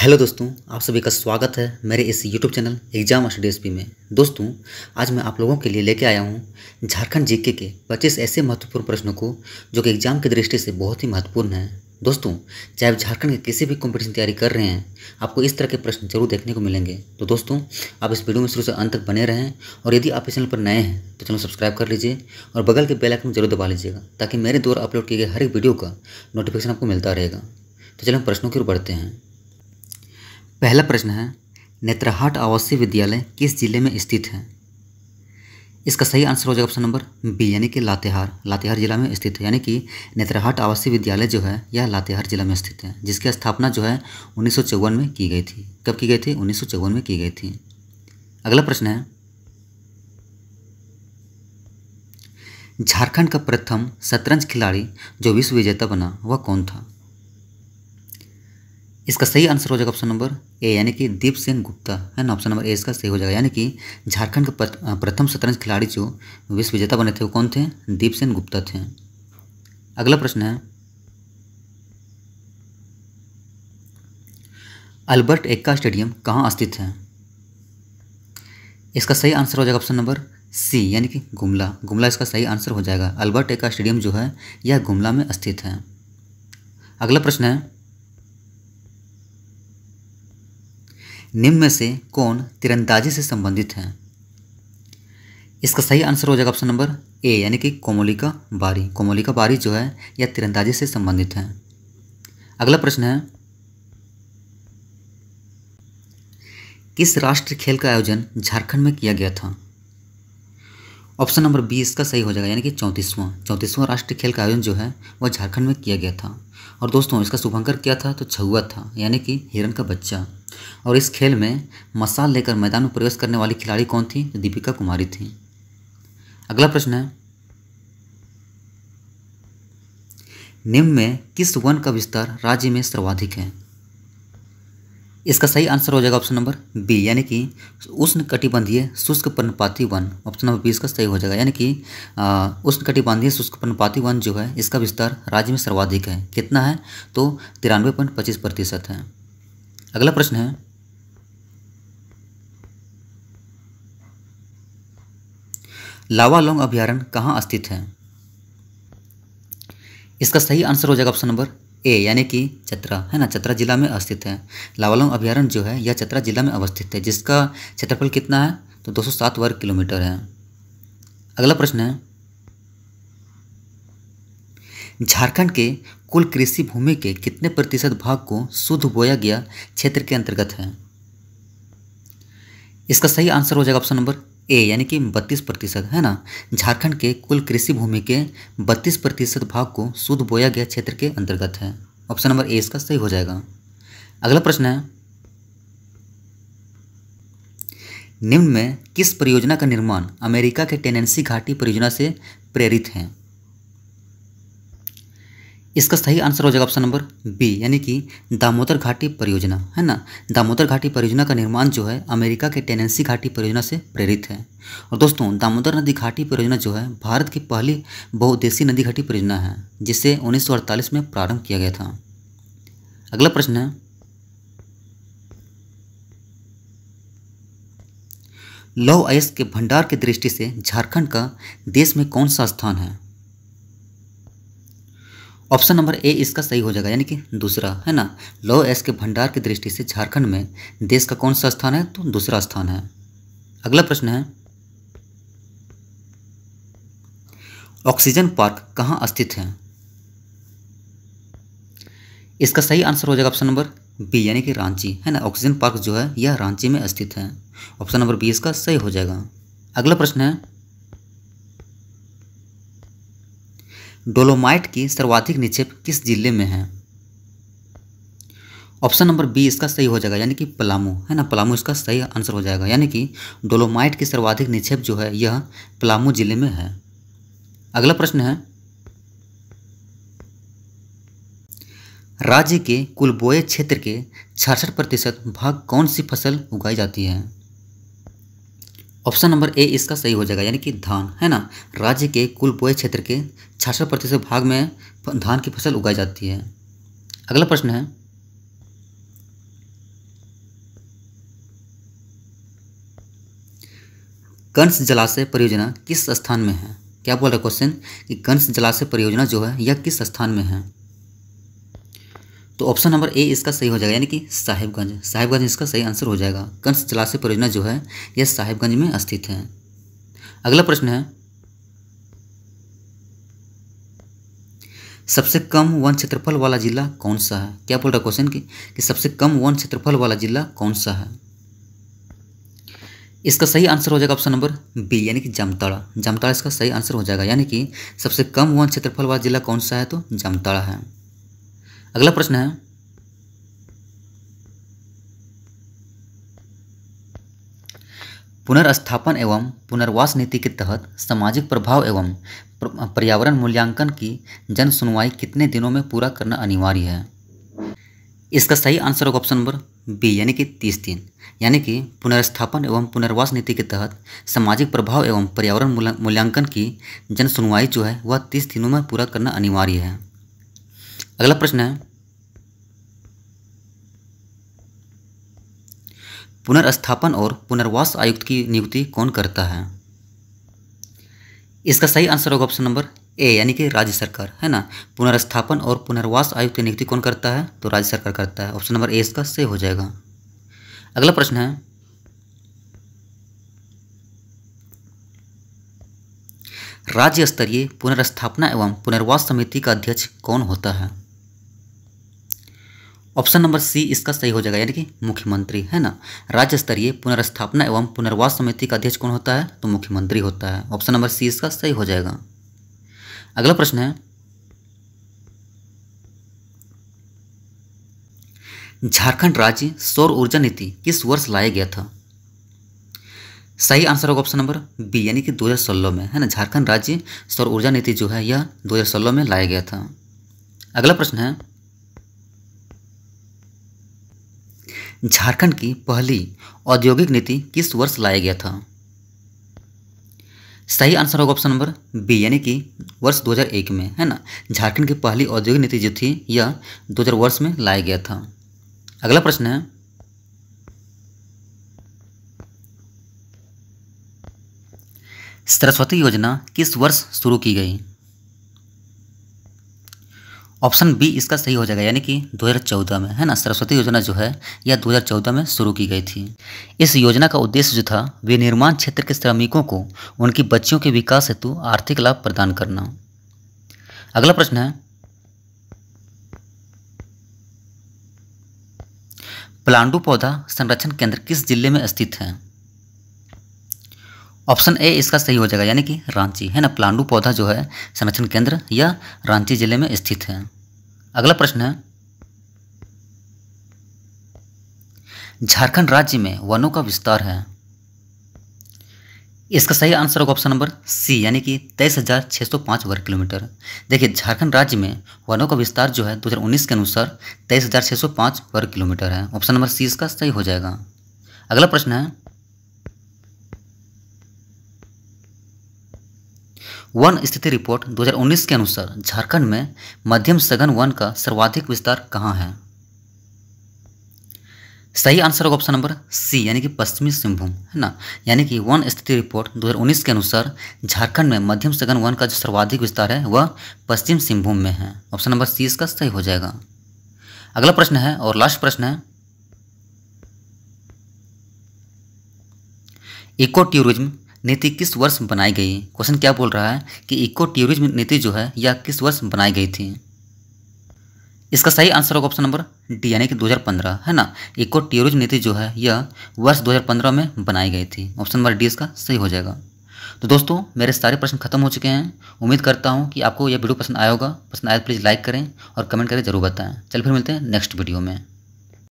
hello दोस्तों आप सभी का स्वागत है मेरे इस YouTube channel exam S P में दोस्तों आज मैं आप लोगों के लिए लेके आया हूँ झारखंड जीके के 25 ऐसे महत्वपूर्ण प्रश्नों को जो कि एग्जाम की दृष्टि से बहुत ही महत्वपूर्ण है दोस्तों चाहे आप झारखंड के किसी भी कंपटीशन तैयारी कर रहे हैं आपको इस तरह के प्रश्न जरूर देखने को मिलेंगे तो दोस्तों आप इस वीडियो में शुरू से अंत तक बने रहें और यदि आप इस चैनल पर नए हैं तो चैनल सब्सक्राइब कर लीजिए और बगल के बेलाइकन जरूर दबा लीजिएगा ताकि मेरे द्वारा अपलोड किए गए हर एक वीडियो का नोटिफिकेशन आपको मिलता रहेगा तो चलो हम प्रश्नों की ओर बढ़ते हैं पहला प्रश्न है नेत्रहाट आवासीय विद्यालय किस जिले में स्थित है इसका सही आंसर हो जाएगा ऑप्शन नंबर बी यानी कि लातेहार लातेहार जिला में स्थित है यानी कि नेत्रहाट आवासीय विद्यालय जो है यह लातेहार जिला में स्थित है जिसकी स्थापना जो है उन्नीस में की गई थी कब की गई थी उन्नीस में की गई थी अगला प्रश्न है झारखंड का प्रथम शतरंज खिलाड़ी जो विश्व विजेता बना वह कौन था इसका सही आंसर हो जाएगा ऑप्शन नंबर ए यानी कि दीप सेन गुप्ता है ना ऑप्शन नंबर ए इसका सही हो जाएगा यानी कि झारखंड के प्रथम शतरंज खिलाड़ी जो विश्व विजेता बने थे वो कौन थे दीप सेन गुप्ता थे अगला प्रश्न है अल्बर्ट एक्का स्टेडियम कहाँ स्थित है इसका सही आंसर हो जाएगा ऑप्शन नंबर सी यानी कि गुमला गुमला इसका सही आंसर हो जाएगा अल्बर्ट एक्का स्टेडियम जो है यह गुमला में स्थित है अगला प्रश्न है निम्न में से कौन तीरंदाजी से संबंधित है इसका सही आंसर हो जाएगा ऑप्शन नंबर ए यानी कि कोमोलिका बारी कोमोलिका बारी जो है यह तीरंदाजी से संबंधित है अगला प्रश्न है किस राष्ट्रीय खेल का आयोजन झारखंड में किया गया था ऑप्शन नंबर बी इसका सही हो जाएगा यानी कि चौंतीसवां चौंतीसवां राष्ट्रीय खेल का आयोजन जो है वह झारखंड में किया गया था और दोस्तों इसका शुभंकर क्या था तो छुआ था यानी कि हिरन का बच्चा और इस खेल में मसाल लेकर मैदान में प्रवेश करने वाली खिलाड़ी कौन थी तो दीपिका कुमारी थी अगला प्रश्न है निम्न में किस वन का विस्तार राज्य में सर्वाधिक है इसका सही आंसर हो जाएगा ऑप्शन नंबर बी यानी कि उष्ण कटिबंधीय शुष्क पर्णपाती वन ऑप्शन नंबर बी इसका सही हो जाएगा यानी कि उष्ण कटिबंधीय शुष्क पर्णपाती वन जो है इसका विस्तार राज्य में सर्वाधिक है कितना है तो तिरानवे पॉइंट पच्चीस प्रतिशत है अगला प्रश्न है लावालोंग अभ्यारण्य कहाँ स्थित है इसका सही आंसर हो जाएगा ऑप्शन नंबर ए यानी कि चतरा है ना चतरा जिला में अवस्थित है लावालम अभ्यारण्य जो है यह चतरा जिला में अवस्थित है जिसका क्षेत्रफल कितना है तो 207 वर्ग किलोमीटर है अगला प्रश्न है झारखंड के कुल कृषि भूमि के कितने प्रतिशत भाग को शुद्ध बोया गया क्षेत्र के अंतर्गत है इसका सही आंसर हो जाएगा ऑप्शन नंबर ए यानी कि 32 प्रतिशत है ना झारखंड के कुल कृषि भूमि के 32 प्रतिशत भाग को शुद्ध बोया गया क्षेत्र के अंतर्गत है ऑप्शन नंबर ए इसका सही हो जाएगा अगला प्रश्न है निम्न में किस परियोजना का निर्माण अमेरिका के टेनेंसी घाटी परियोजना से प्रेरित है इसका सही आंसर हो जाएगा ऑप्शन नंबर बी यानी कि दामोदर घाटी परियोजना है ना दामोदर घाटी परियोजना का निर्माण जो है अमेरिका के टेनेंसी घाटी परियोजना से प्रेरित है और दोस्तों दामोदर नदी घाटी परियोजना जो है भारत की पहली बहुउद्देशीय नदी घाटी परियोजना है जिसे उन्नीस में प्रारंभ किया गया था अगला प्रश्न है लौह अयस्क के भंडार की दृष्टि से झारखंड का देश में कौन सा स्थान है ऑप्शन नंबर ए इसका सही हो जाएगा यानी कि दूसरा है ना लौह एस के भंडार की दृष्टि से झारखंड में देश का कौन सा स्थान है तो दूसरा स्थान है अगला प्रश्न है ऑक्सीजन पार्क कहाँ स्थित है इसका सही आंसर हो जाएगा ऑप्शन नंबर बी यानी कि रांची है ना ऑक्सीजन पार्क जो है यह रांची में स्थित है ऑप्शन नंबर बी इसका सही हो जाएगा अगला प्रश्न है डोलोमाइट की सर्वाधिक निक्षेप किस जिले में है ऑप्शन नंबर बी इसका सही हो जाएगा यानी कि पलामू है ना पलामू इसका सही आंसर हो जाएगा यानी कि डोलोमाइट की सर्वाधिक निक्षेप जो है यह पलामू जिले में है अगला प्रश्न है राज्य के कुल बोए क्षेत्र के छियासठ प्रतिशत भाग कौन सी फसल उगाई जाती है ऑप्शन नंबर ए इसका सही हो जाएगा यानी कि धान है ना राज्य के कुल बोए क्षेत्र के छियासठ प्रतिशत भाग में धान की फसल उगाई जाती है अगला प्रश्न है कंस जलाशय परियोजना किस स्थान में है क्या बोल रहा है क्वेश्चन कि कंस जलाशय परियोजना जो है यह किस स्थान में है तो ऑप्शन नंबर ए इसका सही हो जाएगा यानी कि साहिबगंज साहिबगंज इसका सही आंसर हो जाएगा कंस जलाशय परियोजना जो है यह साहिबगंज में स्थित है अगला प्रश्न है सबसे कम वन क्षेत्रफल वाला जिला कौन सा है क्या बोल रहा क्वेश्चन की कि सबसे कम वन क्षेत्रफल वाला जिला कौन सा है इसका सही आंसर हो जाएगा ऑप्शन नंबर बी यानी कि जामताड़ा जामताड़ा इसका सही आंसर हो जाएगा यानी कि सबसे कम वन क्षेत्रफल वाला जिला कौन सा है तो जामताड़ा है अगला प्रश्न है पुनर्स्थापन एवं पुनर्वास नीति के तहत सामाजिक प्रभाव एवं पर्यावरण मूल्यांकन की जन सुनवाई कितने दिनों में पूरा करना अनिवार्य है इसका सही आंसर होगा ऑप्शन नंबर बी यानी कि तीस दिन यानी कि पुनर्स्थापन एवं पुनर्वास नीति के तहत सामाजिक प्रभाव एवं पर्यावरण मूल्यांकन की जन सुनवाई जो है वह तीस दिनों में पूरा करना अनिवार्य है अगला प्रश्न है पुनर्स्थापन और पुनर्वास आयुक्त की नियुक्ति कौन करता है इसका सही आंसर होगा ऑप्शन नंबर ए यानी कि राज्य सरकार है ना पुनर्स्थापन और पुनर्वास आयुक्त की नियुक्ति कौन करता है तो राज्य सरकार करता है ऑप्शन नंबर ए इसका सही हो जाएगा अगला प्रश्न है राज्य स्तरीय पुनर्स्थापना एवं पुनर्वास समिति का अध्यक्ष कौन होता है ऑप्शन नंबर सी इसका सही हो जाएगा यानी कि मुख्यमंत्री है ना राज्य स्तरीय पुनर्स्थापना एवं पुनर्वास समिति का अध्यक्ष कौन होता है तो मुख्यमंत्री होता है ऑप्शन नंबर सी इसका सही हो जाएगा अगला प्रश्न है झारखंड राज्य सौर ऊर्जा नीति किस वर्ष लाया गया था सही आंसर होगा ऑप्शन नंबर बी यानी कि सोलह में है ना झारखंड राज्य सौर ऊर्जा नीति जो है यह सोलह में लाया गया था अगला प्रश्न है झारखंड की पहली औद्योगिक नीति किस वर्ष लाया गया था सही आंसर होगा ऑप्शन नंबर बी यानी कि वर्ष 2001 में है ना झारखंड की पहली औद्योगिक नीति जो थी यह 2000 वर्ष में लाया गया था अगला प्रश्न है सरस्वती योजना किस वर्ष शुरू की गई ऑप्शन बी इसका सही हो जाएगा यानी कि 2014 में है ना सरस्वती योजना जो है यह 2014 में शुरू की गई थी इस योजना का उद्देश्य जो था विनिर्माण क्षेत्र के श्रमिकों को उनकी बच्चियों के विकास हेतु आर्थिक लाभ प्रदान करना अगला प्रश्न है प्लांडू पौधा संरक्षण केंद्र किस जिले में स्थित है ऑप्शन ए इसका सही हो जाएगा यानी कि रांची है ना प्लांडू पौधा जो है संरक्षण केंद्र यह रांची जिले में स्थित है अगला प्रश्न है झारखंड राज्य में वनों का विस्तार है इसका सही आंसर होगा ऑप्शन नंबर सी यानी कि तेईस हज़ार छः सौ पाँच वर्ग किलोमीटर देखिए झारखंड राज्य में वनों का विस्तार जो है 2019 के अनुसार तेईस हज़ार छः सौ पाँच वर्ग किलोमीटर है ऑप्शन नंबर सी इसका सही हो जाएगा अगला प्रश्न है वन स्थिति रिपोर्ट 2019 के अनुसार झारखंड में मध्यम सघन वन का सर्वाधिक विस्तार कहाँ है सही आंसर होगा ऑप्शन नंबर सी यानी कि पश्चिमी सिंहभूम है ना यानी कि वन स्थिति रिपोर्ट 2019 के अनुसार झारखंड में मध्यम सघन वन का जो सर्वाधिक विस्तार है वह पश्चिम सिंहभूम में है ऑप्शन नंबर सी इसका सही हो जाएगा अगला प्रश्न है और लास्ट प्रश्न है इको टूरिज्म नीति किस वर्ष बनाई गई क्वेश्चन क्या बोल रहा है कि इको टूरिज्म नीति जो है यह किस वर्ष बनाई गई थी इसका सही आंसर होगा ऑप्शन नंबर डी यानी कि 2015 है ना इको टूरिज्म नीति जो है यह वर्ष 2015 में बनाई गई थी ऑप्शन नंबर डी इसका सही हो जाएगा तो दोस्तों मेरे सारे प्रश्न खत्म हो चुके हैं उम्मीद करता हूँ कि आपको यह वीडियो पसंद आया होगा पसंद आया तो प्लीज़ लाइक करें और कमेंट करें जरूर बताएं चल फिर मिलते हैं नेक्स्ट वीडियो में